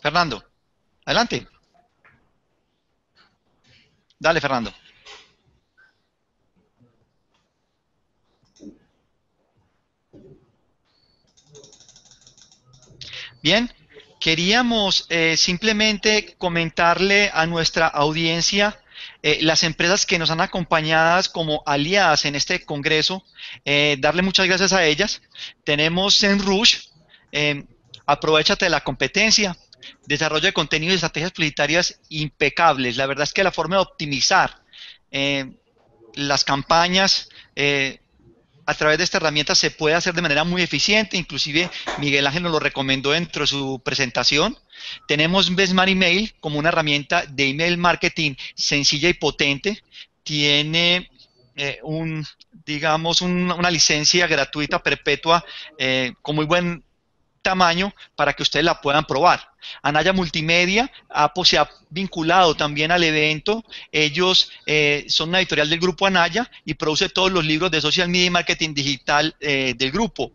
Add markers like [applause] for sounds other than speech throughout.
Fernando, adelante. Dale, Fernando. Bien, queríamos eh, simplemente comentarle a nuestra audiencia eh, las empresas que nos han acompañado como aliadas en este congreso, eh, darle muchas gracias a ellas. Tenemos en Rouge, aprovechate la competencia, desarrollo de contenido y estrategias publicitarias impecables. La verdad es que la forma de optimizar eh, las campañas eh, a través de esta herramienta se puede hacer de manera muy eficiente. Inclusive Miguel Ángel nos lo recomendó dentro de su presentación. Tenemos Besmar Email como una herramienta de email marketing sencilla y potente. Tiene eh, un, digamos, una licencia gratuita perpetua con muy buen tamaño para que ustedes la puedan probar. Anaya Multimedia Apo se ha vinculado también al evento. Ellos eh, son la editorial del grupo Anaya y produce todos los libros de social media y marketing digital eh, del grupo.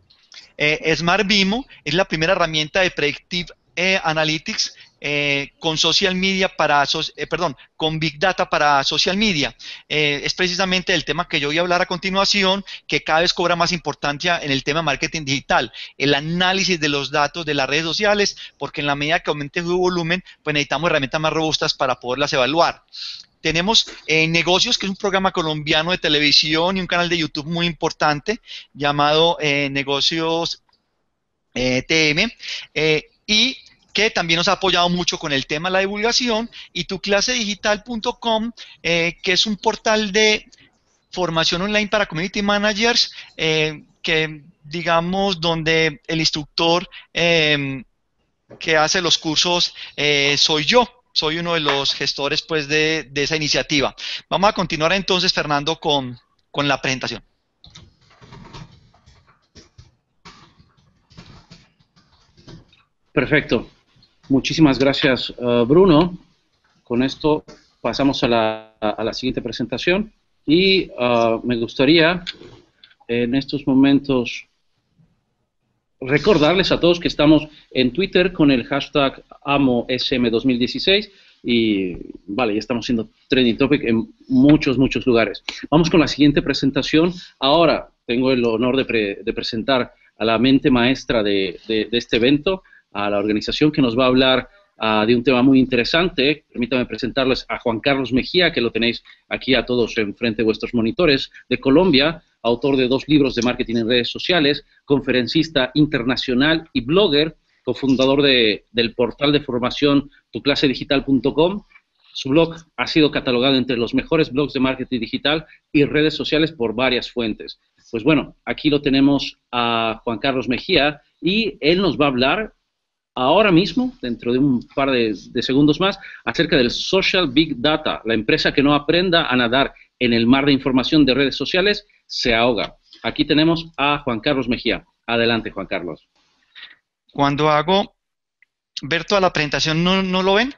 Eh, Smart Vimo es la primera herramienta de Predictive eh, Analytics eh, con social media para, eh, perdón, con Big Data para social media. Eh, es precisamente el tema que yo voy a hablar a continuación, que cada vez cobra más importancia en el tema marketing digital, el análisis de los datos de las redes sociales, porque en la medida que aumente su volumen, pues necesitamos herramientas más robustas para poderlas evaluar tenemos Negocios, que es un programa colombiano de televisión y un canal de YouTube muy importante llamado Negocios TM. y que también nos ha apoyado mucho con el tema de la divulgación, y tuclasedigital.com, eh, que es un portal de formación online para community managers, eh, que digamos, donde el instructor em, que hace los cursos eh, soy yo. Soy uno de los gestores pues, de, esa iniciativa. Vamos a continuar entonces, Fernando, con la presentación. Perfecto. Muchísimas gracias, eh, Bruno. Con esto pasamos a la, siguiente presentación y eh, me gustaría en estos momentos recordarles a todos que estamos en Twitter con el hashtag AmoSM2016 y vale, ya estamos siendo trending topic en muchos, muchos lugares. Vamos con la siguiente presentación. Ahora tengo el honor de, presentar a la mente maestra de este evento, a la organización que nos va a hablar ah, de un tema muy interesante. Permítame presentarles a Juan Carlos Mejía, que lo tenéis aquí a todos enfrente de vuestros monitores, de Colombia, autor de dos libros de marketing en redes sociales, conferencista internacional y blogger, cofundador de, del portal de formación tuclasedigital.com. Su blog ha sido catalogado entre los mejores blogs de marketing digital y redes sociales por varias fuentes. Pues bueno, aquí lo tenemos a Juan Carlos Mejía y él nos va a hablar ahora mismo, dentro de un par de, segundos más, acerca del Social Big Data. La empresa que no aprenda a nadar en el mar de información de redes sociales se ahoga. Aquí tenemos a Juan Carlos Mejía. Adelante, Juan Carlos. Cuando hago ver toda la presentación, ¿no, lo ven?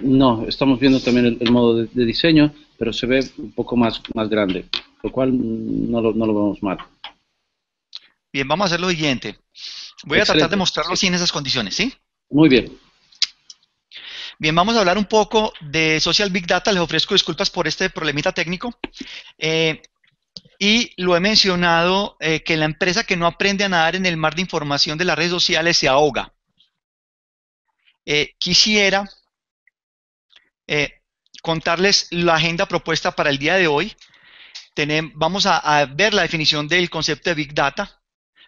No, estamos viendo también el, modo de, diseño, pero se ve un poco más, más grande, lo cual no lo, no lo vemos mal. Bien, vamos a hacer lo siguiente. Voy a tratar de mostrarlo así en esas condiciones, ¿sí? Muy bien. Bien, vamos a hablar un poco de Social Big Data. Les ofrezco disculpas por este problemita técnico. Eh, y lo he mencionado, eh, que la empresa que no aprende a nadar en el mar de información de las redes sociales se ahoga. Eh, quisiera contarles la agenda propuesta para el día de hoy. Tenemos, vamos a ver la definición del concepto de Big Data.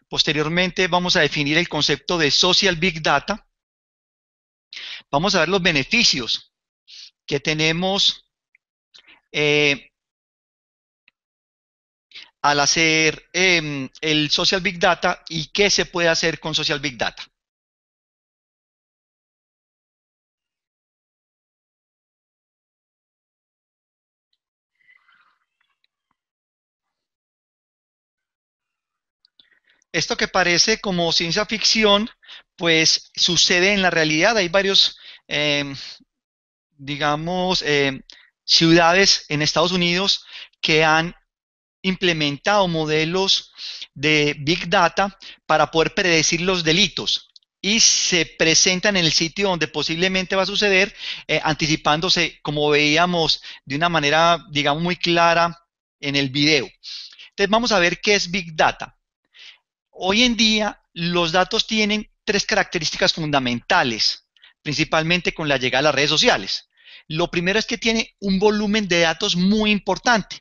Posteriormente vamos a definir el concepto de Social Big Data. Vamos a ver los beneficios que tenemos eh, al hacer em, el Social Big Data y qué se puede hacer con Social Big Data. esto que parece como ciencia ficción, pues sucede en la realidad. Hay varios, em, digamos, em, ciudades en Estados Unidos que han implementado modelos de Big Data para poder predecir los delitos y se presentan en el sitio donde posiblemente va a suceder, eh, anticipándose, como veíamos, de una manera, digamos, muy clara en el video. Entonces vamos a ver qué es Big Data hoy en día los datos tienen tres características fundamentales, principalmente con la llegada a las redes sociales. Lo primero es que tiene un volumen de datos muy importante.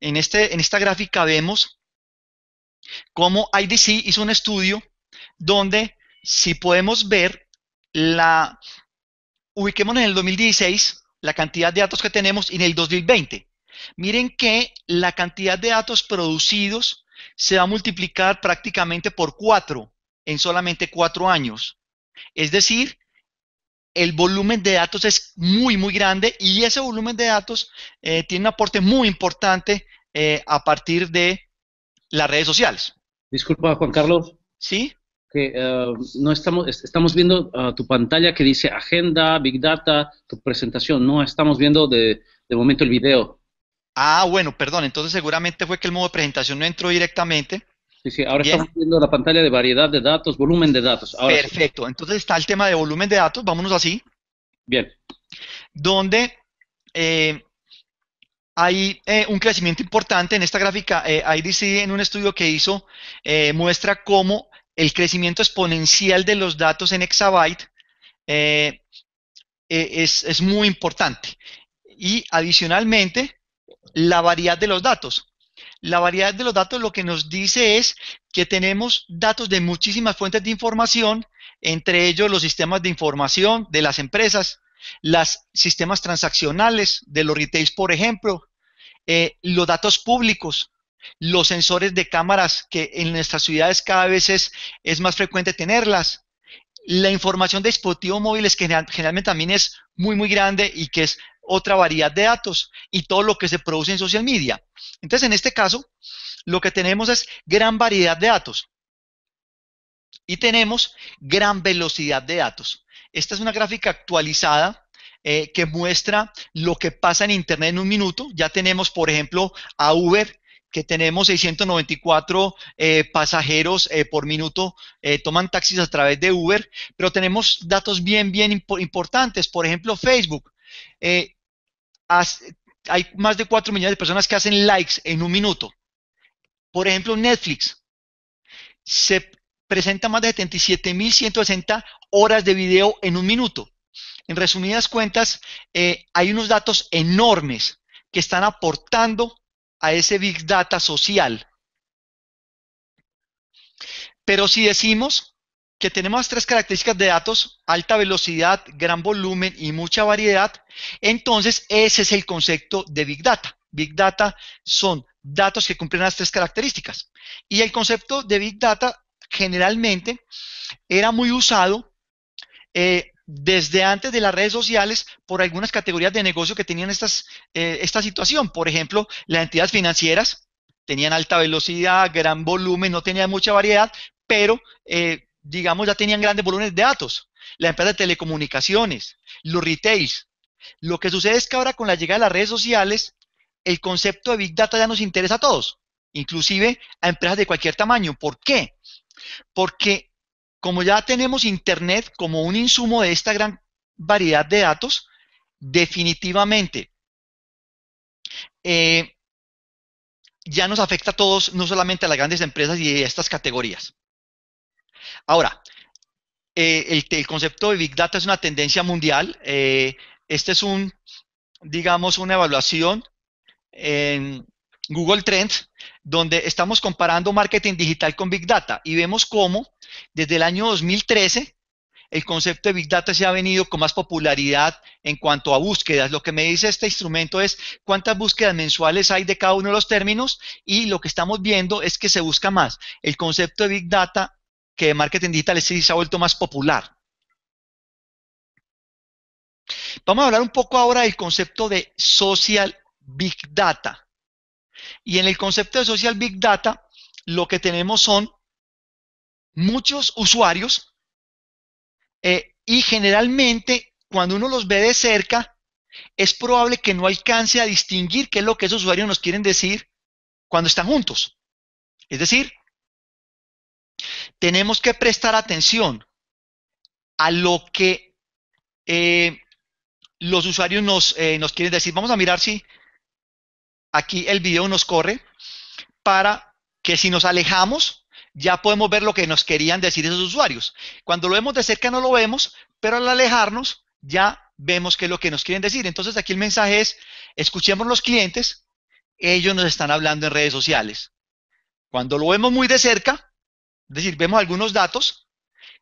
En, este, en esta gráfica vemos cómo IDC hizo un estudio donde, si podemos ver, la ubiquémonos en el 2016, la cantidad de datos que tenemos, y en el 2020. Miren que la cantidad de datos producidos se va a multiplicar prácticamente por cuatro en solamente cuatro años. Es decir, el volumen de datos es muy, muy grande y ese volumen de datos eh, tiene un aporte muy importante eh, a partir de las redes sociales. Disculpa, Juan Carlos. Sí. Que eh, no estamos, estamos viendo ah, tu pantalla que dice agenda, Big Data, tu presentación. No estamos viendo de, de momento el video. Ah, bueno, perdón, entonces seguramente fue que el modo de presentación no entró directamente. Sí, sí, ahora estamos viendo la pantalla de variedad de datos, volumen de datos. Perfecto, entonces está el tema de volumen de datos, vámonos así. Bien. Donde eh, hay eh, un crecimiento importante en esta gráfica. Eh, IDC en un estudio que hizo eh, muestra cómo el crecimiento exponencial de los datos en exabyte e, es, es muy importante. Y adicionalmente, la variedad de los datos. La variedad de los datos lo que nos dice es que tenemos datos de muchísimas fuentes de información, entre ellos los sistemas de información de las empresas, los sistemas transaccionales de los retails, por ejemplo, eh, los datos públicos, los sensores de cámaras que en nuestras ciudades cada vez es, es más frecuente tenerlas, la información de dispositivos móviles que generalmente también es muy, muy grande y que es otra variedad de datos y todo lo que se produce en social media. Entonces, en este caso, lo que tenemos es gran variedad de datos y tenemos gran velocidad de datos. Esta es una gráfica actualizada eh, que muestra lo que pasa en Internet en un minuto. Ya tenemos, por ejemplo, a Uber, que tenemos 694 eh, pasajeros eh, por minuto, toman taxis a través de Uber, pero tenemos datos bien, bien importantes. Por ejemplo, Facebook. Eh, hay más de 4 millones de personas que hacen likes en un minuto. Por ejemplo, Netflix se presenta más de 77.160 horas de video en un minuto. En resumidas cuentas, eh, hay unos datos enormes que están aportando a ese Big Data social. Pero si decimos que tenemos tres características de datos, alta velocidad, gran volumen y mucha variedad, entonces ese es el concepto de Big Data. Big Data son datos que cumplen las tres características. Y el concepto de Big Data generalmente era muy usado eh, desde antes de las redes sociales por algunas categorías de negocio que tenían estas, eh, esta situación. Por ejemplo, las entidades financieras tenían alta velocidad, gran volumen, no tenían mucha variedad, pero... Eh, digamos, ya tenían grandes volúmenes de datos. La empresa de telecomunicaciones, los retails. Lo que sucede es que ahora con la llegada de las redes sociales, el concepto de Big Data ya nos interesa a todos, inclusive a empresas de cualquier tamaño. ¿Por qué? Porque como ya tenemos Internet como un insumo de esta gran variedad de datos, definitivamente eh, ya nos afecta a todos, no solamente a las grandes empresas y a estas categorías. Ahora, eh, el, concepto de Big Data es una tendencia mundial. Eh, este es un, digamos, una evaluación en Google Trends, donde estamos comparando marketing digital con Big Data y vemos cómo desde el año 2013 el concepto de Big Data se ha venido con más popularidad en cuanto a búsquedas. Lo que me dice este instrumento es cuántas búsquedas mensuales hay de cada uno de los términos y lo que estamos viendo es que se busca más. El concepto de Big Data que marketing digital se ha vuelto más popular. Vamos a hablar un poco ahora del concepto de social big data. Y en el concepto de social big data, lo que tenemos son muchos usuarios eh, y generalmente cuando uno los ve de cerca, es probable que no alcance a distinguir qué es lo que esos usuarios nos quieren decir cuando están juntos. Es decir, tenemos que prestar atención a lo que eh, los usuarios nos, eh, nos quieren decir. Vamos a mirar si aquí el video nos corre para que si nos alejamos ya podemos ver lo que nos querían decir esos usuarios. Cuando lo vemos de cerca no lo vemos, pero al alejarnos ya vemos qué es lo que nos quieren decir. Entonces aquí el mensaje es, escuchemos los clientes, ellos nos están hablando en redes sociales. Cuando lo vemos muy de cerca, es decir, vemos algunos datos,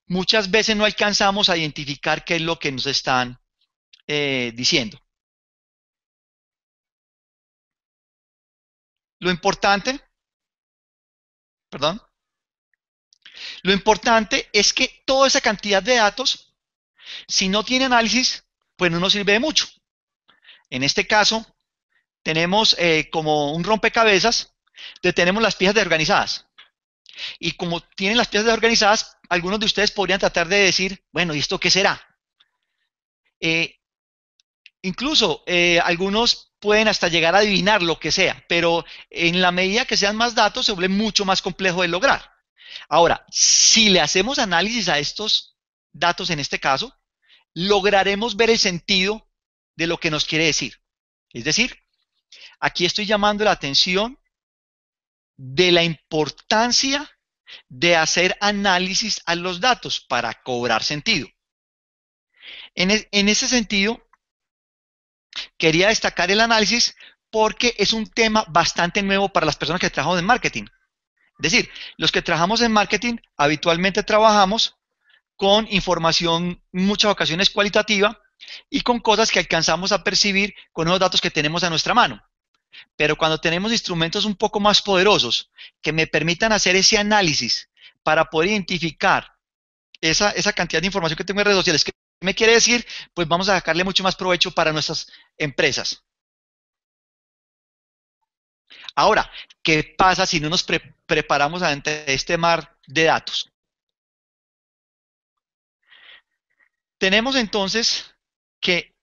muchas veces no alcanzamos a identificar qué es lo que nos están eh, diciendo. Lo importante, perdón, lo importante es que toda esa cantidad de datos, si no tiene análisis, pues no nos sirve de mucho. En este caso, tenemos eh, como un rompecabezas, de tenemos las piezas desorganizadas. Y como tienen las piezas organizadas, algunos de ustedes podrían tratar de decir, bueno, ¿y esto qué será? Eh, incluso eh, algunos pueden hasta llegar a adivinar lo que sea, pero en la medida que sean más datos se vuelve mucho más complejo de lograr. Ahora, si le hacemos análisis a estos datos en este caso, lograremos ver el sentido de lo que nos quiere decir. Es decir, aquí estoy llamando la atención de la importancia de hacer análisis a los datos para cobrar sentido. En, ese sentido, quería destacar el análisis porque es un tema bastante nuevo para las personas que trabajan en marketing. Es decir, los que trabajamos en marketing habitualmente trabajamos con información en muchas ocasiones cualitativa y con cosas que alcanzamos a percibir con los datos que tenemos a nuestra mano. Pero cuando tenemos instrumentos un poco más poderosos que me permitan hacer ese análisis para poder identificar esa, esa cantidad de información que tengo en redes sociales, ¿qué me quiere decir, pues vamos a sacarle mucho más provecho para nuestras empresas. Ahora, ¿qué pasa si no nos preparamos ante este mar de datos? Tenemos entonces que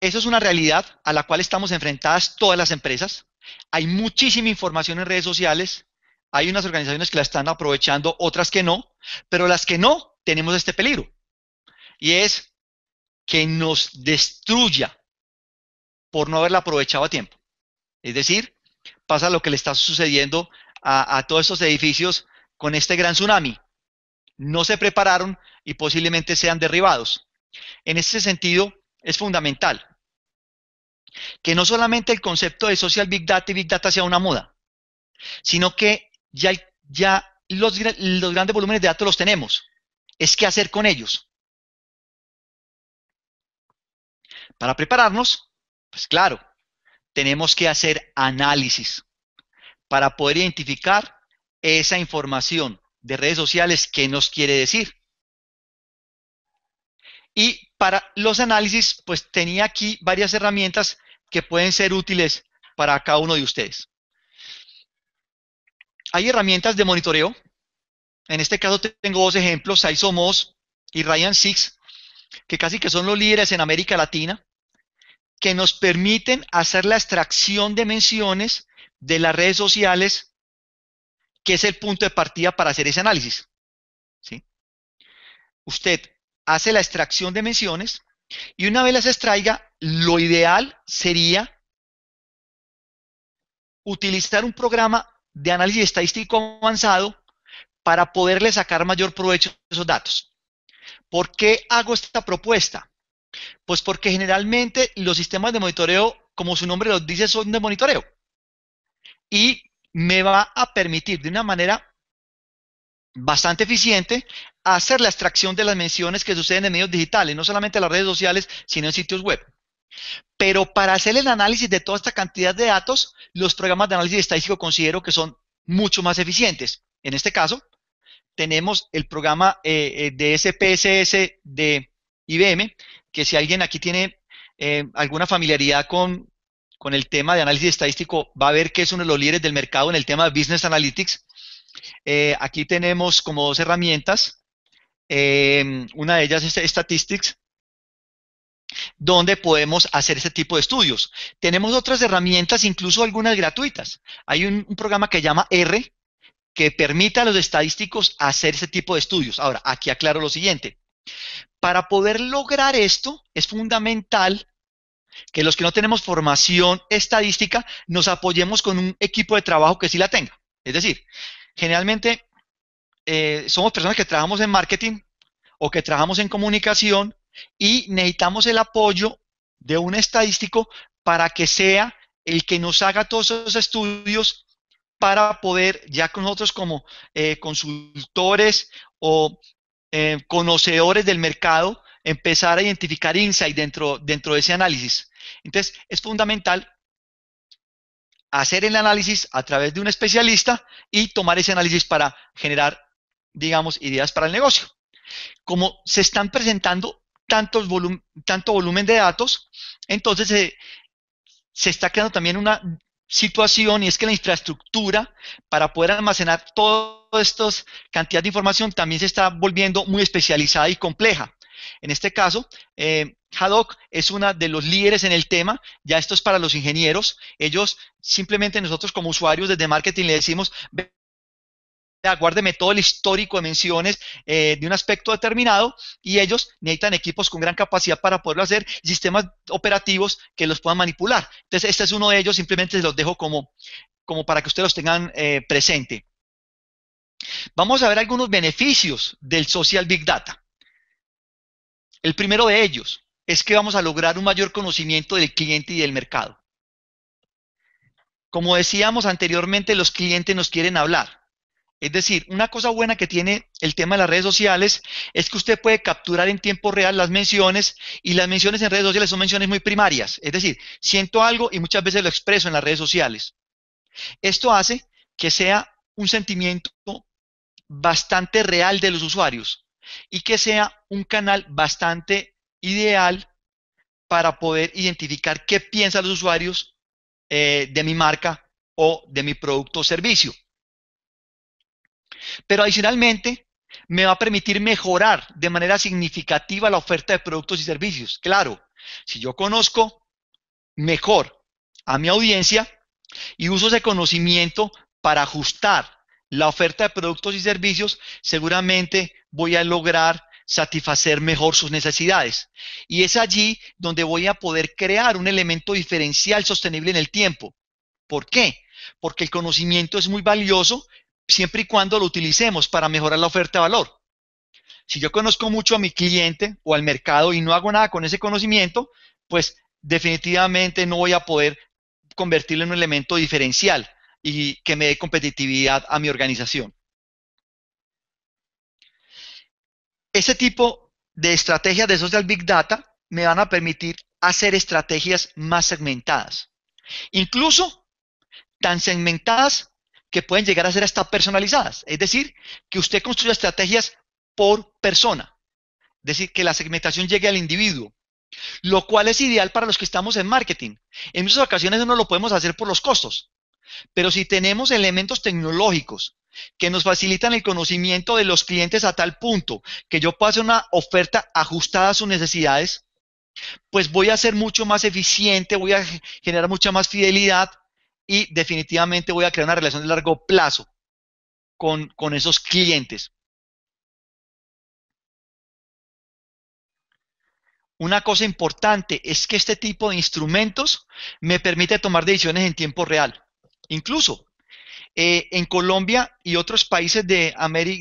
eso es una realidad a la cual estamos enfrentadas todas las empresas. Hay muchísima información en redes sociales. Hay unas organizaciones que la están aprovechando, otras que no. Pero las que no, tenemos este peligro. Y es que nos destruya por no haberla aprovechado a tiempo. Es decir, pasa lo que le está sucediendo a, a todos estos edificios con este gran tsunami. No se prepararon y posiblemente sean derribados. En ese sentido, es fundamental. Que no solamente el concepto de social big data y big data sea una moda, sino que ya, ya los, los grandes volúmenes de datos los tenemos. Es qué hacer con ellos. Para prepararnos, pues claro, tenemos que hacer análisis para poder identificar esa información de redes sociales que nos quiere decir. Y para los análisis, pues tenía aquí varias herramientas que pueden ser útiles para cada uno de ustedes. Hay herramientas de monitoreo. En este caso tengo dos ejemplos, Saiso y Ryan Six, que casi que son los líderes en América Latina, que nos permiten hacer la extracción de menciones de las redes sociales, que es el punto de partida para hacer ese análisis. ¿sí? Usted hace la extracción de menciones y una vez las extraiga, lo ideal sería utilizar un programa de análisis estadístico avanzado para poderle sacar mayor provecho de esos datos. ¿Por qué hago esta propuesta? Pues porque generalmente los sistemas de monitoreo, como su nombre los dice, son de monitoreo. Y me va a permitir de una manera bastante eficiente hacer la extracción de las menciones que suceden en medios digitales, no solamente en las redes sociales, sino en sitios web. Pero para hacer el análisis de toda esta cantidad de datos, los programas de análisis estadístico considero que son mucho más eficientes. En este caso, tenemos el programa eh, eh, de SPSS de IBM, que si alguien aquí tiene eh, alguna familiaridad con, con el tema de análisis estadístico, va a ver que es uno de los líderes del mercado en el tema de Business Analytics eh, aquí tenemos como dos herramientas. Eh, una de ellas es Statistics, donde podemos hacer ese tipo de estudios. Tenemos otras herramientas, incluso algunas gratuitas. Hay un, programa que llama R, que permite a los estadísticos hacer ese tipo de estudios. Ahora, aquí aclaro lo siguiente. Para poder lograr esto, es fundamental que los que no tenemos formación estadística nos apoyemos con un equipo de trabajo que sí la tenga. Es decir, generalmente eh, somos personas que trabajamos en marketing o que trabajamos en comunicación y necesitamos el apoyo de un estadístico para que sea el que nos haga todos esos estudios para poder, ya con nosotros como eh, consultores o eh, conocedores del mercado, empezar a identificar insight dentro, dentro de ese análisis. Entonces, es fundamental hacer el análisis a través de un especialista y tomar ese análisis para generar, digamos, ideas para el negocio. Como se están presentando tantos tanto volumen de datos, entonces se, está creando también una situación y es que la infraestructura para poder almacenar todas estas cantidades de información también se está volviendo muy especializada y compleja. En este caso, eh, Haddock es una de los líderes en el tema, ya esto es para los ingenieros, ellos simplemente nosotros como usuarios desde marketing le decimos, guárdeme todo el histórico de menciones eh, de un aspecto determinado y ellos necesitan equipos con gran capacidad para poderlo hacer, sistemas operativos que los puedan manipular. Entonces, este es uno de ellos, simplemente los dejo como, como para que ustedes los tengan eh, presente. Vamos a ver algunos beneficios del social big data. El primero de ellos, es que vamos a lograr un mayor conocimiento del cliente y del mercado. Como decíamos anteriormente, los clientes nos quieren hablar. Es decir, una cosa buena que tiene el tema de las redes sociales es que usted puede capturar en tiempo real las menciones y las menciones en redes sociales son menciones muy primarias. Es decir, siento algo y muchas veces lo expreso en las redes sociales. Esto hace que sea un sentimiento bastante real de los usuarios y que sea un canal bastante ideal para poder identificar qué piensan los usuarios eh, de mi marca o de mi producto o servicio. Pero adicionalmente, me va a permitir mejorar de manera significativa la oferta de productos y servicios. Claro, si yo conozco mejor a mi audiencia y uso ese conocimiento para ajustar la oferta de productos y servicios, seguramente voy a lograr satisfacer mejor sus necesidades. Y es allí donde voy a poder crear un elemento diferencial sostenible en el tiempo. ¿Por qué? Porque el conocimiento es muy valioso siempre y cuando lo utilicemos para mejorar la oferta de valor. Si yo conozco mucho a mi cliente o al mercado y no hago nada con ese conocimiento, pues definitivamente no voy a poder convertirlo en un elemento diferencial y que me dé competitividad a mi organización. Ese tipo de estrategias de social big data me van a permitir hacer estrategias más segmentadas. Incluso tan segmentadas que pueden llegar a ser hasta personalizadas. Es decir, que usted construya estrategias por persona. Es decir, que la segmentación llegue al individuo. Lo cual es ideal para los que estamos en marketing. En muchas ocasiones no lo podemos hacer por los costos. Pero si tenemos elementos tecnológicos que nos facilitan el conocimiento de los clientes a tal punto que yo pase una oferta ajustada a sus necesidades, pues voy a ser mucho más eficiente, voy a generar mucha más fidelidad y definitivamente voy a crear una relación de largo plazo con, con esos clientes. Una cosa importante es que este tipo de instrumentos me permite tomar decisiones en tiempo real. Incluso eh, en Colombia y otros países de,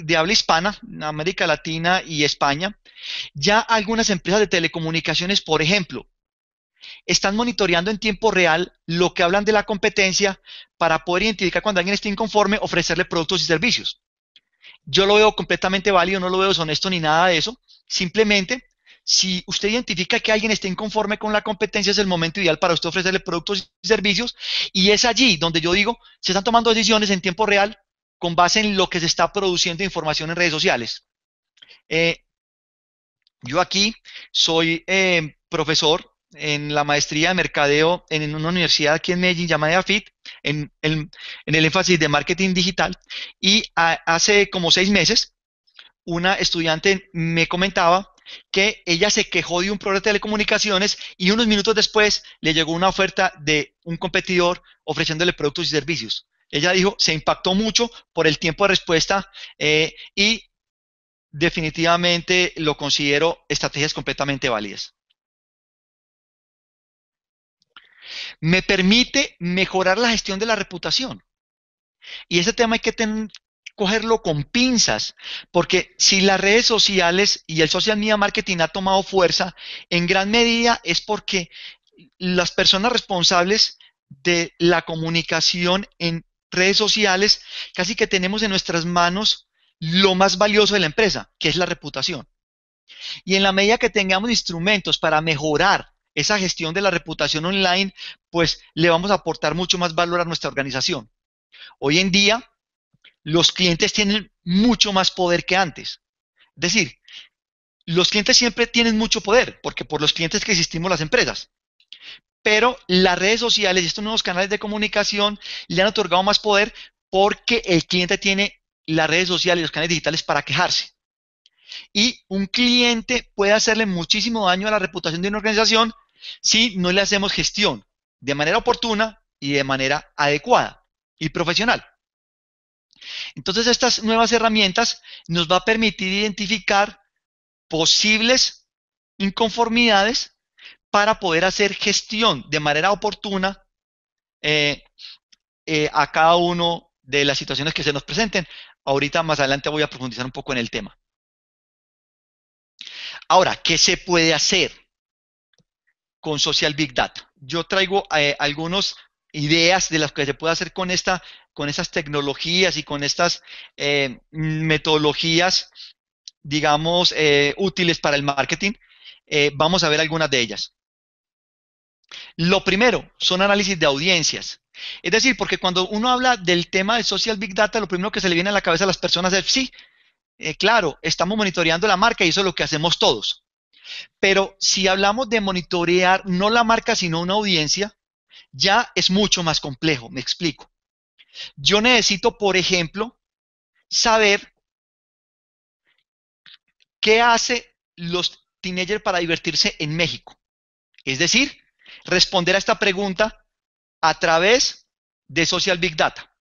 de habla hispana, América Latina y España, ya algunas empresas de telecomunicaciones, por ejemplo, están monitoreando en tiempo real lo que hablan de la competencia para poder identificar cuando alguien está inconforme, ofrecerle productos y servicios. Yo lo veo completamente válido, no lo veo deshonesto ni nada de eso. Simplemente si usted identifica que alguien está inconforme con la competencia, es el momento ideal para usted ofrecerle productos y servicios. Y es allí donde yo digo, se están tomando decisiones en tiempo real con base en lo que se está produciendo información en redes sociales. Eh, yo aquí soy eh, profesor en la maestría de mercadeo en una universidad aquí en Medellín llamada AFIT, en, el énfasis de marketing digital. Y hace como seis meses, una estudiante me comentaba que ella se quejó de un proveedor de telecomunicaciones y unos minutos después le llegó una oferta de un competidor ofreciéndole productos y servicios. Ella dijo, se impactó mucho por el tiempo de respuesta eh, y definitivamente lo considero estrategias completamente válidas. Me permite mejorar la gestión de la reputación. Y ese tema hay que ten cogerlo con pinzas, porque si las redes sociales y el social media marketing ha tomado fuerza, en gran medida es porque las personas responsables de la comunicación en redes sociales casi que tenemos en nuestras manos lo más valioso de la empresa, que es la reputación. Y en la medida que tengamos instrumentos para mejorar esa gestión de la reputación online, pues le vamos a aportar mucho más valor a nuestra organización. Hoy en día, los clientes tienen mucho más poder que antes. Es decir, los clientes siempre tienen mucho poder, porque por los clientes que existimos las empresas. Pero las redes sociales y estos nuevos canales de comunicación le han otorgado más poder porque el cliente tiene las redes sociales y los canales digitales para quejarse. Y un cliente puede hacerle muchísimo daño a la reputación de una organización si no le hacemos gestión de manera oportuna y de manera adecuada y profesional. Entonces, estas nuevas herramientas nos va a permitir identificar posibles inconformidades para poder hacer gestión de manera oportuna eh, eh, a cada una de las situaciones que se nos presenten. Ahorita más adelante voy a profundizar un poco en el tema. Ahora, ¿qué se puede hacer con Social Big Data? Yo traigo eh, algunos ideas de las que se puede hacer con, esta, con estas tecnologías y con estas eh, metodologías, digamos, eh, útiles para el marketing, eh, vamos a ver algunas de ellas. Lo primero son análisis de audiencias. Es decir, porque cuando uno habla del tema de social big data, lo primero que se le viene a la cabeza a las personas es, sí, claro, estamos monitoreando la marca y eso es lo que hacemos todos. Pero si hablamos de monitorear no la marca, sino una audiencia, ya es mucho más complejo, me explico. Yo necesito, por ejemplo, saber qué hace los teenagers para divertirse en México. Es decir, responder a esta pregunta a través de Social Big Data.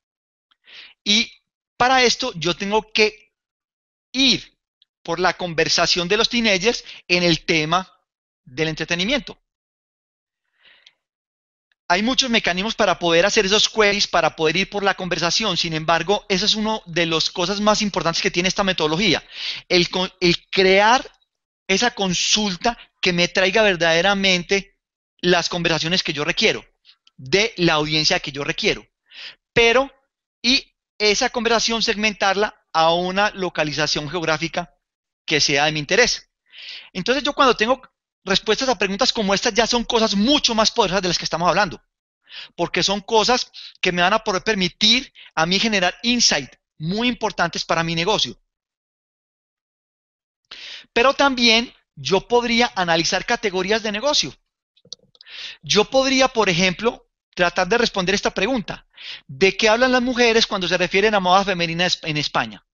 Y para esto yo tengo que ir por la conversación de los teenagers en el tema del entretenimiento hay muchos mecanismos para poder hacer esos queries, para poder ir por la conversación. Sin embargo, esa es una de las cosas más importantes que tiene esta metodología. El, el crear esa consulta que me traiga verdaderamente las conversaciones que yo requiero, de la audiencia que yo requiero. Pero, y esa conversación segmentarla a una localización geográfica que sea de mi interés. Entonces yo cuando tengo respuestas a preguntas como estas ya son cosas mucho más poderosas de las que estamos hablando, porque son cosas que me van a poder permitir a mí generar insight muy importantes para mi negocio. Pero también yo podría analizar categorías de negocio. Yo podría, por ejemplo, tratar de responder esta pregunta. ¿De qué hablan las mujeres cuando se refieren a moda femenina en España?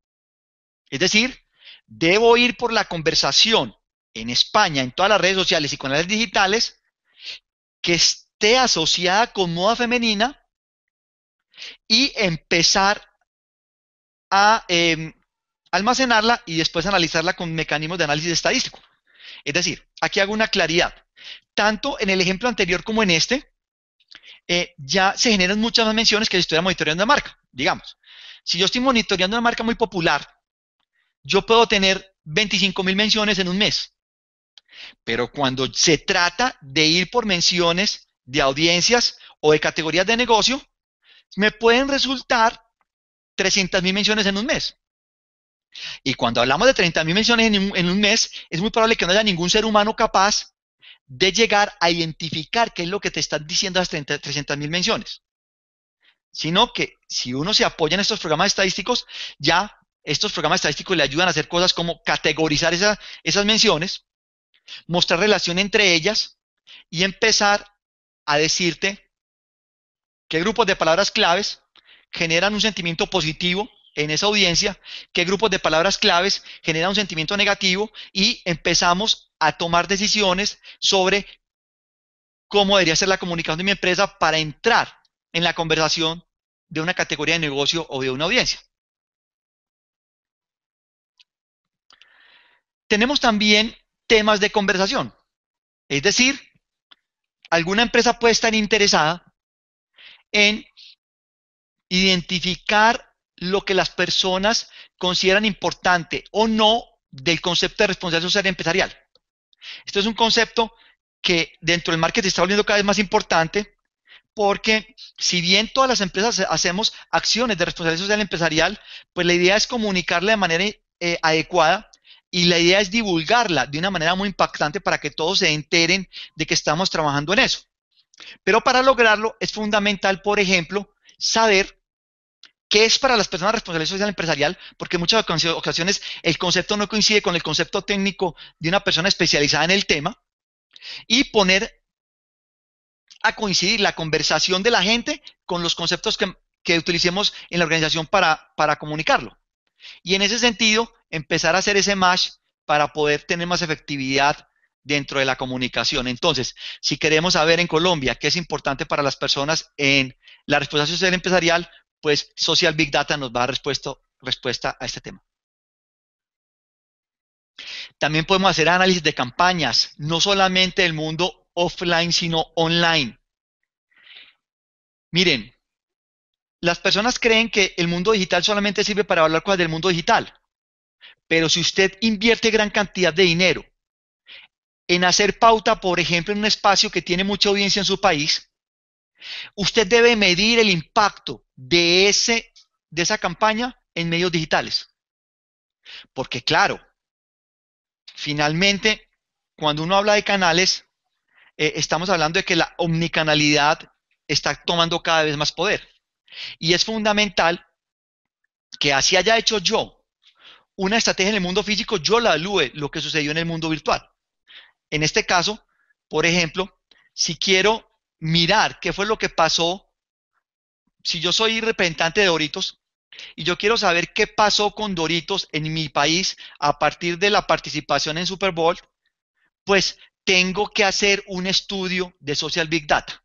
Es decir, debo ir por la conversación en España, en todas las redes sociales y con canales digitales, que esté asociada con moda femenina y empezar a em, almacenarla y después analizarla con mecanismos de análisis estadístico. Es decir, aquí hago una claridad. Tanto en el ejemplo anterior como en este, eh, ya se generan muchas más menciones que si estuviera monitoreando una marca. Digamos, si yo estoy monitoreando una marca muy popular, yo puedo tener 25 mil menciones en un mes. Pero cuando se trata de ir por menciones de audiencias o de categorías de negocio, me pueden resultar 300.000 menciones en un mes. Y cuando hablamos de 30.000 menciones en un, mes, es muy probable que no haya ningún ser humano capaz de llegar a identificar qué es lo que te están diciendo las 300.000 menciones. Sino que si uno se apoya en estos programas estadísticos, ya estos programas estadísticos le ayudan a hacer cosas como categorizar esas menciones, mostrar relación entre ellas y empezar a decirte qué grupos de palabras claves generan un sentimiento positivo en esa audiencia, qué grupos de palabras claves generan un sentimiento negativo y empezamos a tomar decisiones sobre cómo debería ser la comunicación de mi empresa para entrar en la conversación de una categoría de negocio o de una audiencia. Tenemos también temas de conversación. Es decir, alguna empresa puede estar interesada en identificar lo que las personas consideran importante o no del concepto de responsabilidad social empresarial. Esto es un concepto que dentro del marketing está volviendo cada vez más importante porque si bien todas las empresas hacemos acciones de responsabilidad social empresarial, pues la idea es comunicarla de manera eh, adecuada y la idea es divulgarla de una manera muy impactante para que todos se enteren de que estamos trabajando en eso. Pero para lograrlo es fundamental, por ejemplo, saber qué es para las personas responsables social empresarial, porque en muchas ocasiones el concepto no coincide con el concepto técnico de una persona especializada en el tema, y poner a coincidir la conversación de la gente con los conceptos que, utilicemos en la organización para comunicarlo. Y en ese sentido, empezar a hacer ese match para poder tener más efectividad dentro de la comunicación. Entonces, si queremos saber en Colombia qué es importante para las personas en la respuesta social empresarial, pues Social Big Data nos va a dar respuesta, a este tema. También podemos hacer análisis de campañas, no solamente del mundo offline, sino online. Miren, las personas creen que el mundo digital solamente sirve para hablar cosas del mundo digital. Pero si usted invierte gran cantidad de dinero en hacer pauta, por ejemplo, en un espacio que tiene mucha audiencia en su país, usted debe medir el impacto de, ese, de esa campaña en medios digitales. Porque claro, finalmente, cuando uno habla de canales, eh, estamos hablando de que la omnicanalidad está tomando cada vez más poder. Y es fundamental que así haya hecho yo una estrategia en el mundo físico, yo la alúe lo que sucedió en el mundo virtual. En este caso, por ejemplo, si quiero mirar qué fue lo que pasó, si yo soy representante de Doritos y yo quiero saber qué pasó con Doritos en mi país a partir de la participación en Super Bowl, pues tengo que hacer un estudio de Social Big Data.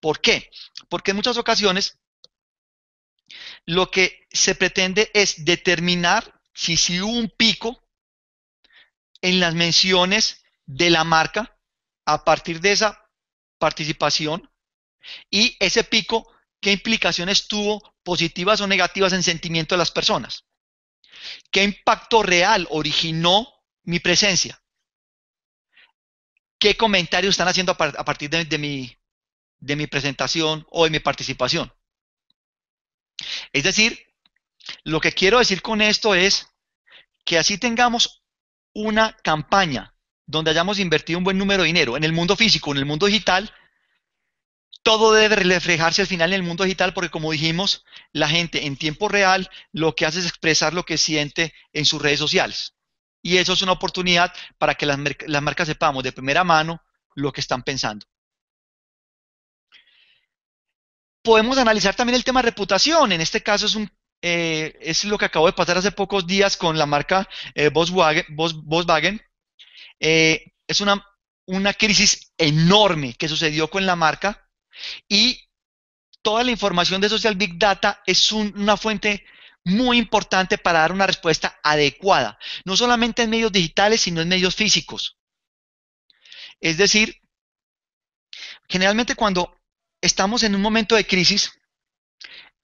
¿Por qué? Porque en muchas ocasiones lo que se pretende es determinar si, hubo un pico en las menciones de la marca a partir de esa participación y ese pico, qué implicaciones tuvo positivas o negativas en sentimiento de las personas. ¿Qué impacto real originó mi presencia? ¿Qué comentarios están haciendo a, partir de mi presentación o de mi participación? Es decir, lo que quiero decir con esto es que así tengamos una campaña donde hayamos invertido un buen número de dinero en el mundo físico, en el mundo digital, todo debe reflejarse al final en el mundo digital porque como dijimos, la gente en tiempo real lo que hace es expresar lo que siente en sus redes sociales. Y eso es una oportunidad para que las, marcas sepamos de primera mano lo que están pensando podemos analizar también el tema reputación. En este caso es eh, lo que acabo de pasar hace pocos días con la marca eh, Volkswagen. Eh, es una, crisis enorme que sucedió con la marca y toda la información de Social Big Data es una fuente muy importante para dar una respuesta adecuada, no solamente en medios digitales, sino en medios físicos. Es decir, generalmente cuando estamos en un momento de crisis,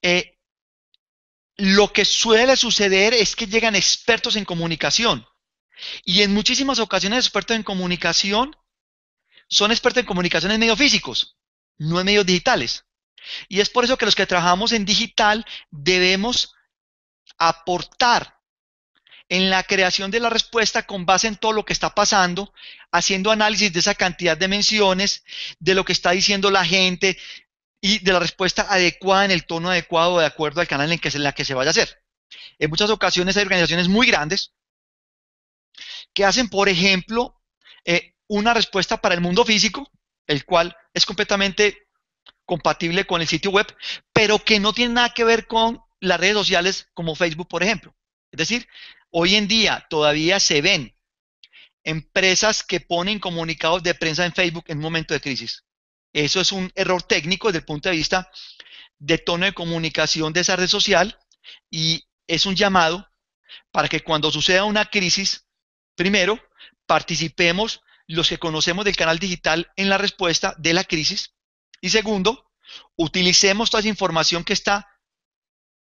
eh, lo que suele suceder es que llegan expertos en comunicación. Y en muchísimas ocasiones expertos en comunicación son expertos en comunicación en medios físicos, no en medios digitales. Y es por eso que los que trabajamos en digital debemos aportar en la creación de la respuesta con base en todo lo que está pasando, haciendo análisis de esa cantidad de menciones, de lo que está diciendo la gente y de la respuesta adecuada en el tono adecuado de acuerdo al canal en, que, en la que se vaya a hacer. En muchas ocasiones hay organizaciones muy grandes que hacen, por ejemplo, eh, una respuesta para el mundo físico, el cual es completamente compatible con el sitio web, pero que no tiene nada que ver con las redes sociales como Facebook, por ejemplo. Es decir, Hoy en día todavía se ven empresas que ponen comunicados de prensa en Facebook en un momento de crisis. Eso es un error técnico desde el punto de vista de tono de comunicación de esa red social y es un llamado para que cuando suceda una crisis, primero, participemos los que conocemos del canal digital en la respuesta de la crisis y segundo, utilicemos toda esa información que está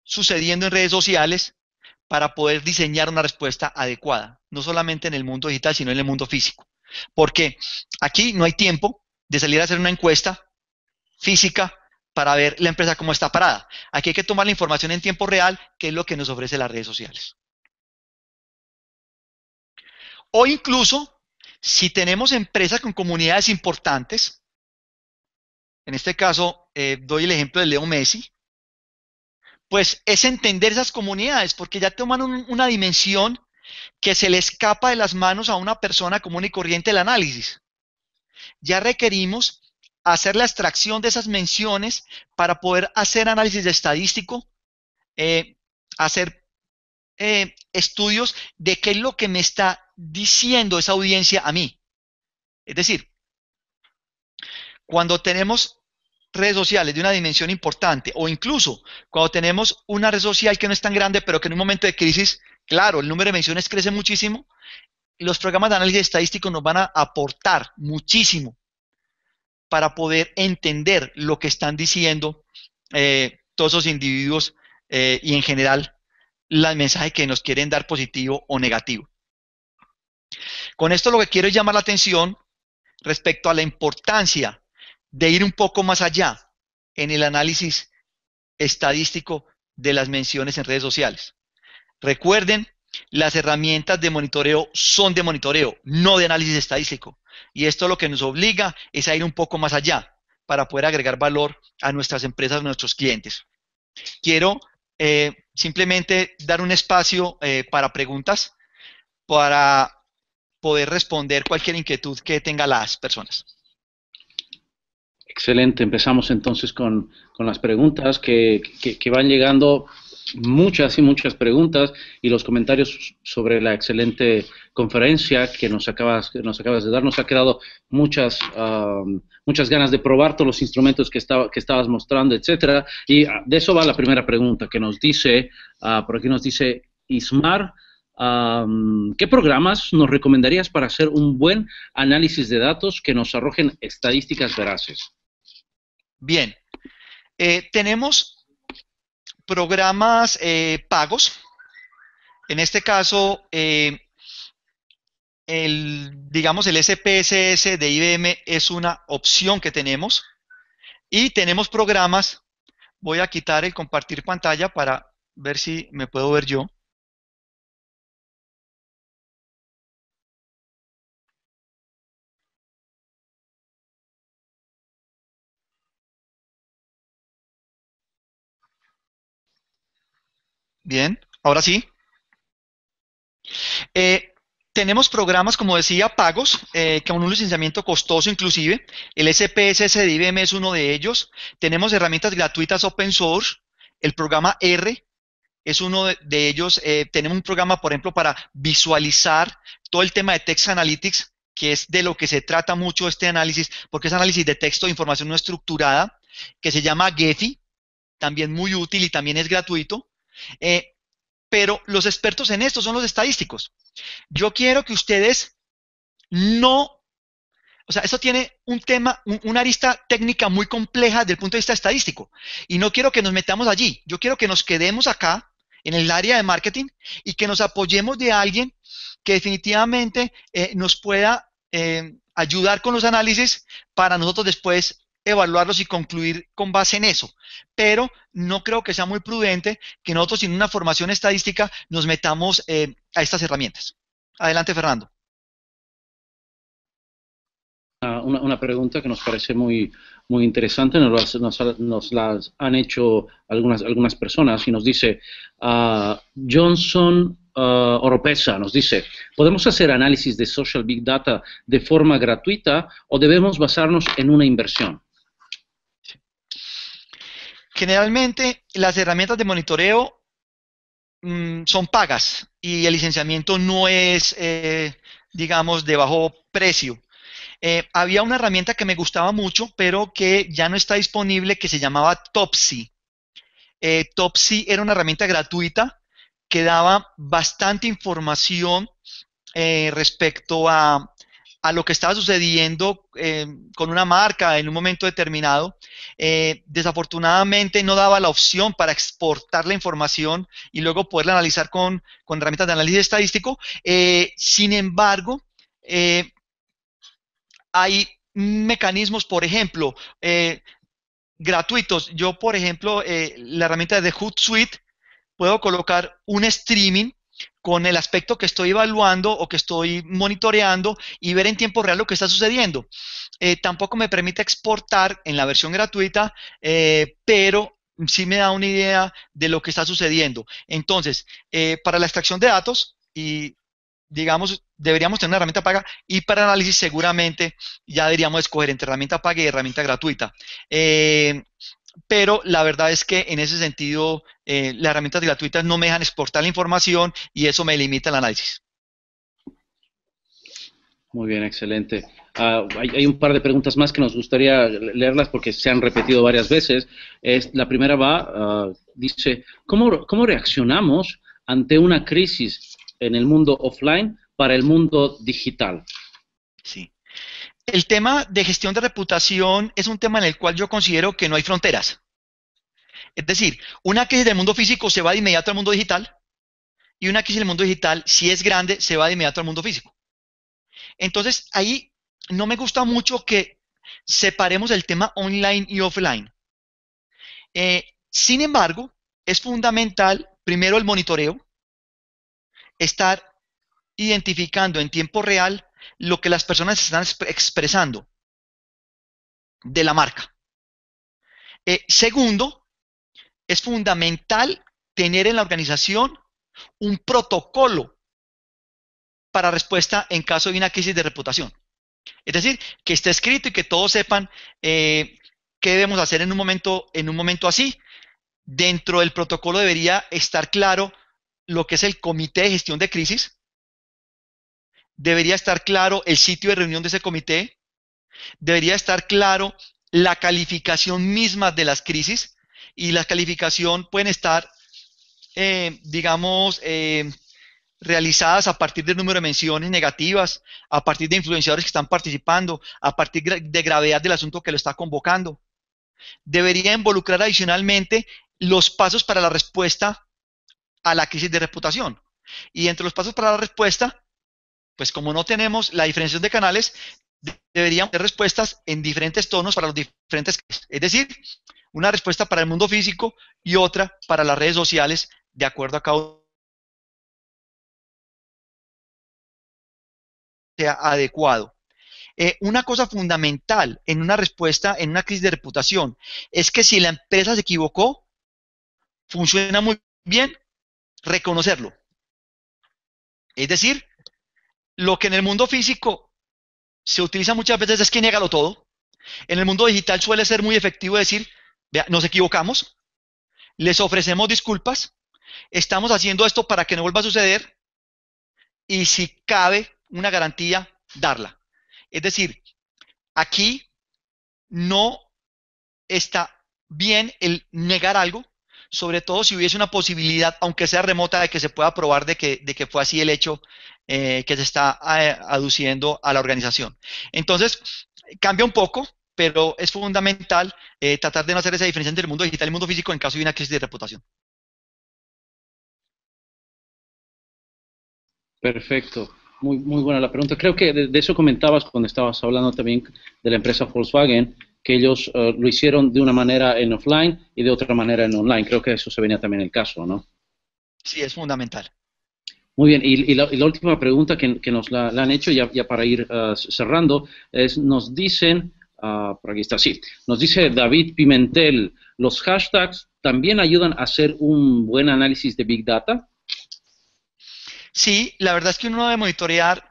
sucediendo en redes sociales para poder diseñar una respuesta adecuada, no solamente en el mundo digital, sino en el mundo físico. Porque aquí no hay tiempo de salir a hacer una encuesta física para ver la empresa cómo está parada. Aquí hay que tomar la información en tiempo real, que es lo que nos ofrece las redes sociales. O incluso, si tenemos empresas con comunidades importantes, en este caso eh, doy el ejemplo de Leo Messi, pues es entender esas comunidades, porque ya toman una dimensión que se le escapa de las manos a una persona común y corriente el análisis. Ya requerimos hacer la extracción de esas menciones para poder hacer análisis estadístico, eh, hacer eh, estudios de qué es lo que me está diciendo esa audiencia a mí. Es decir, cuando tenemos redes sociales de una dimensión importante, o incluso cuando tenemos una red social que no es tan grande, pero que en un momento de crisis, claro, el número de menciones crece muchísimo, los programas de análisis estadístico nos van a aportar muchísimo para poder entender lo que están diciendo eh, todos esos individuos eh, y en general el mensaje que nos quieren dar positivo o negativo. Con esto lo que quiero es llamar la atención respecto a la importancia de ir un poco más allá en el análisis estadístico de las menciones en redes sociales. Recuerden, las herramientas de monitoreo son de monitoreo, no de análisis estadístico. Y esto lo que nos obliga es a ir un poco más allá para poder agregar valor a nuestras empresas, a nuestros clientes. Quiero eh, simplemente dar un espacio eh, para preguntas, para poder responder cualquier inquietud que tengan las personas. Excelente, empezamos entonces con, con las preguntas que, van llegando, muchas y muchas preguntas y los comentarios sobre la excelente conferencia que nos acabas, nos acabas de dar. Nos ha quedado muchas, um, muchas ganas de probar todos los instrumentos que, estaba, que estabas mostrando, etcétera. Y ah, de eso va la primera pregunta que nos dice, ah, por aquí nos dice Ismar. Um, ¿Qué programas nos recomendarías para hacer un buen análisis de datos que nos arrojen estadísticas veraces? Bien, eh, tenemos programas eh, pagos. En este caso, eh, digamos, el SPSS de IBM es una opción que tenemos. Y tenemos programas. Voy a quitar el compartir pantalla para ver si me puedo ver yo. Bien, ahora sí. Eh, tenemos programas, como decía, pagos, que eh, son un licenciamiento costoso inclusive. El SPSS de IBM es uno de ellos. Tenemos herramientas gratuitas open source. El programa R es uno de, ellos. Eh, tenemos un programa, por ejemplo, para visualizar todo el tema de Text Analytics, que es de lo que se trata mucho este análisis, porque es análisis de texto de información no estructurada, que se llama Gephi, también muy útil y también es gratuito. Eh, pero los expertos en esto son los estadísticos. Yo quiero que ustedes no o sea, esto tiene un tema, una arista técnica muy compleja desde el punto de vista estadístico. Y no quiero que nos metamos allí. Yo quiero que nos quedemos acá, en el área de marketing, y que nos apoyemos de alguien que definitivamente eh, nos pueda eh, ayudar con los análisis para nosotros después evaluarlos y concluir con base en eso. Pero no creo que sea muy prudente que nosotros sin una formación estadística nos metamos eh, a estas herramientas. Adelante, Fernando. Una, pregunta que nos parece muy, interesante, nos, las han hecho algunas, algunas personas y nos dice ah, Johnson ah, Oropesa, nos dice, ¿podemos hacer análisis de social big data de forma gratuita o debemos basarnos en una inversión? Generalmente las herramientas de monitoreo mm, son pagas y el licenciamiento no es, eh, digamos, de bajo precio. Eh, había una herramienta que me gustaba mucho, pero que ya no está disponible, que se llamaba Topsy. Eh, Topsy era una herramienta gratuita que daba bastante información respecto a a lo que estaba sucediendo eh, con una marca en un momento determinado, eh, desafortunadamente no daba la opción para exportar la información y luego poderla analizar con, herramientas de análisis estadístico. Eh, sin embargo, hay mecanismos, por ejemplo, gratuitos. Yo, por ejemplo, la herramienta de Hootsuite, puedo colocar un streaming con el aspecto que estoy evaluando o que estoy monitoreando y ver en tiempo real lo que está sucediendo. Eh, tampoco me permite exportar en la versión gratuita, eh, pero sí me da una idea de lo que está sucediendo. Entonces, eh, para la extracción de datos y digamos, deberíamos tener una herramienta paga y para análisis seguramente ya deberíamos escoger entre herramienta paga y herramienta gratuita pero la verdad es que en ese sentido eh, las herramientas gratuitas no me dejan exportar la información y eso me limita el análisis. Muy bien, excelente. Ah, hay, un par de preguntas más que nos gustaría leerlas porque se han repetido varias veces. la primera va, ah, dice, ¿cómo, ¿cómo reaccionamos ante una crisis en el mundo offline para el mundo digital? Sí el tema de gestión de reputación es un tema en el cual yo considero que no hay fronteras. Es decir, una crisis del mundo físico se va de inmediato al mundo digital y una crisis del mundo digital, si es grande, se va de inmediato al mundo físico. Entonces, ahí no me gusta mucho que separemos el tema online y offline. Eh, sin embargo, es fundamental, primero, el monitoreo, estar identificando en tiempo real lo que las personas están expresando de la marca. Eh, segundo, es fundamental tener en la organización un protocolo para respuesta en caso de una crisis de reputación. Es decir, que esté escrito y que todos sepan eh, qué debemos hacer en un momento, en un momento así. Dentro del protocolo debería estar claro lo que es el comité de gestión de crisis, debería estar claro el sitio de reunión de ese comité, debería estar claro la calificación misma de las crisis y la calificación pueden estar, eh, digamos, eh, realizadas a partir del número de menciones negativas, a partir de influenciadores que están participando, a partir de gravedad del asunto que lo está convocando. Debería involucrar adicionalmente los pasos para la respuesta a la crisis de reputación. Y entre los pasos para la respuesta pues como no tenemos la diferenciación de canales, deberíamos tener respuestas en diferentes tonos para los diferentes Es decir, una respuesta para el mundo físico y otra para las redes sociales, de acuerdo a cada sea adecuado. Eh, una cosa fundamental en una respuesta, en una crisis de reputación, es que si la empresa se equivocó, funciona muy bien reconocerlo. Es decir, lo que en el mundo físico se utiliza muchas veces es que lo todo. En el mundo digital suele ser muy efectivo decir, vea, nos equivocamos, les ofrecemos disculpas, estamos haciendo esto para que no vuelva a suceder y si cabe una garantía, darla. Es decir, aquí no está bien el negar algo, sobre todo si hubiese una posibilidad, aunque sea remota, de que se pueda probar de que, de que fue así el hecho eh, que se está eh, aduciendo a la organización. Entonces, cambia un poco, pero es fundamental eh, tratar de no hacer esa diferencia entre el mundo digital y el mundo físico en caso de una crisis de reputación. Perfecto. Muy, muy buena la pregunta. Creo que de eso comentabas cuando estabas hablando también de la empresa Volkswagen, que ellos eh, lo hicieron de una manera en offline y de otra manera en online. Creo que eso se venía también el caso, ¿no? Sí, es fundamental. Muy bien, y, la, última pregunta que, nos la, han hecho ya, ya para ir eh, cerrando es, nos dicen, ah, por aquí está, sí, nos dice David Pimentel, ¿los hashtags también ayudan a hacer un buen análisis de Big Data? Sí, la verdad es que uno debe monitorear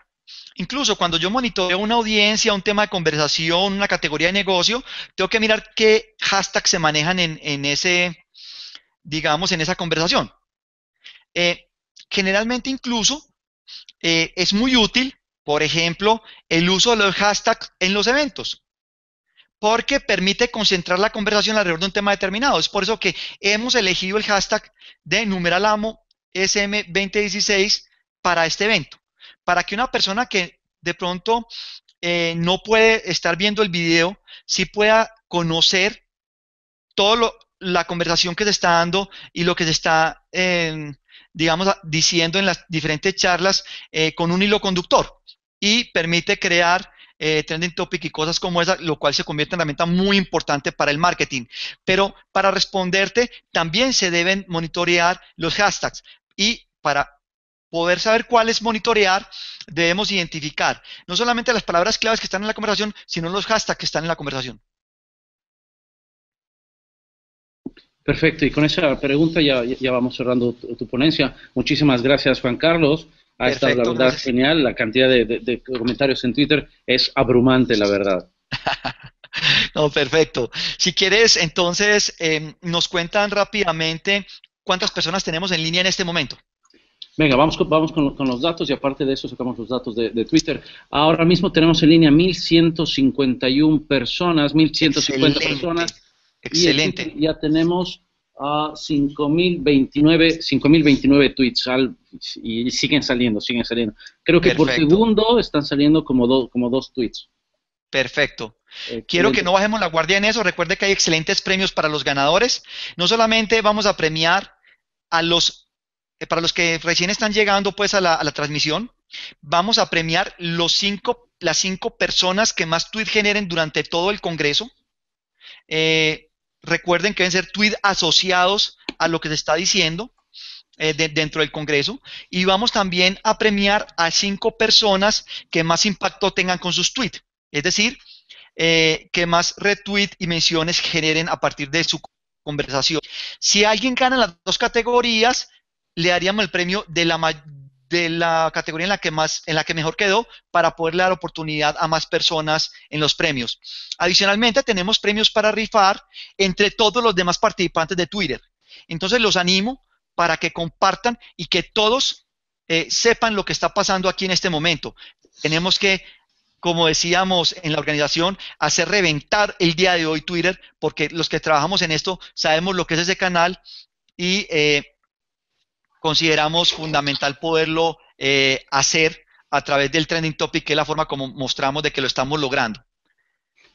Incluso cuando yo monitoreo una audiencia, un tema de conversación, una categoría de negocio, tengo que mirar qué hashtags se manejan en, ese, digamos, en esa conversación. Eh, generalmente incluso eh, es muy útil, por ejemplo, el uso de los hashtags en los eventos, porque permite concentrar la conversación alrededor de un tema determinado. Es por eso que hemos elegido el hashtag de numeralamo SM2016 para este evento para que una persona que de pronto eh, no puede estar viendo el video, sí pueda conocer toda la conversación que se está dando y lo que se está, em, digamos, diciendo en las diferentes charlas eh, con un hilo conductor y permite crear eh, trending topic y cosas como esa, lo cual se convierte en herramienta muy importante para el marketing. Pero para responderte, también se deben monitorear los hashtags y para poder saber es monitorear, debemos identificar no solamente las palabras claves que están en la conversación, sino los hashtags que están en la conversación. Perfecto, y con esa pregunta ya, ya vamos cerrando tu, ponencia. Muchísimas gracias, Juan Carlos. Ha estado, la verdad, genial. La cantidad de, comentarios en Twitter es abrumante, la verdad. [laughs] No, perfecto. Si quieres, entonces, em, nos cuentan rápidamente cuántas personas tenemos en línea en este momento. Venga, vamos, con, vamos con, los datos y aparte de eso sacamos los datos de, Twitter. Ahora mismo tenemos en línea 1.151 personas, 1.150 personas. Excelente. ya tenemos a 5.029, 5.029 tweets al, y siguen saliendo, siguen saliendo. Creo que por segundo están saliendo como, dos, como dos tweets. Perfecto. Quiero que no bajemos la guardia en eso. Recuerde que hay excelentes premios para los ganadores. No solamente vamos a premiar a los eh, para los que recién están llegando pues a la, transmisión, vamos a premiar los cinco, las cinco personas que más tweets generen durante todo el Congreso. Eh, recuerden que deben ser tweets asociados a lo que se está diciendo eh, dentro del Congreso. Y vamos también a premiar a cinco personas que más impacto tengan con sus tweets. Es decir, que más retweet y menciones generen a partir de su conversación. Si alguien gana las dos categorías, le daríamos el premio de la, de la categoría en la que más en la que mejor quedó para poderle dar oportunidad a más personas en los premios. Adicionalmente tenemos premios para rifar entre todos los demás participantes de Twitter. Entonces los animo para que compartan y que todos eh, sepan lo que está pasando aquí en este momento. Tenemos que como decíamos en la organización, hacer reventar el día de hoy Twitter, porque los que trabajamos en esto sabemos lo que es ese canal y eh, consideramos fundamental poderlo eh, hacer a través del trending topic, que es la forma como mostramos de que lo estamos logrando.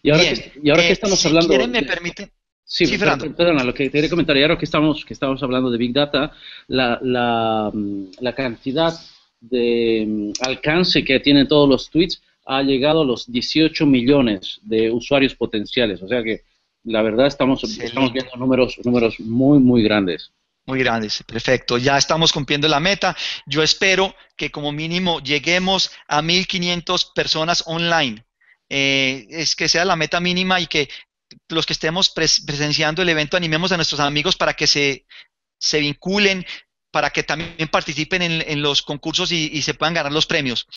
Y ahora, que, eh, estamos hablando... Quieren, me permite... Sí, Perdona, lo que quería comentar, ya que estamos, que estamos hablando de Big Data, la, la, mm, cantidad de mm, alcance que tienen todos los tweets ha llegado a los 18 millones de usuarios potenciales. O sea que la verdad estamos, estamos viendo números, números muy, muy grandes. Muy grandes, perfecto. Ya estamos cumpliendo la meta. Yo espero que como mínimo lleguemos a 1.500 personas online. Eh, es que sea la meta mínima y que los que estemos presenciando el evento animemos a nuestros amigos para que se, vinculen, para que también participen en, los concursos y se puedan ganar los premios.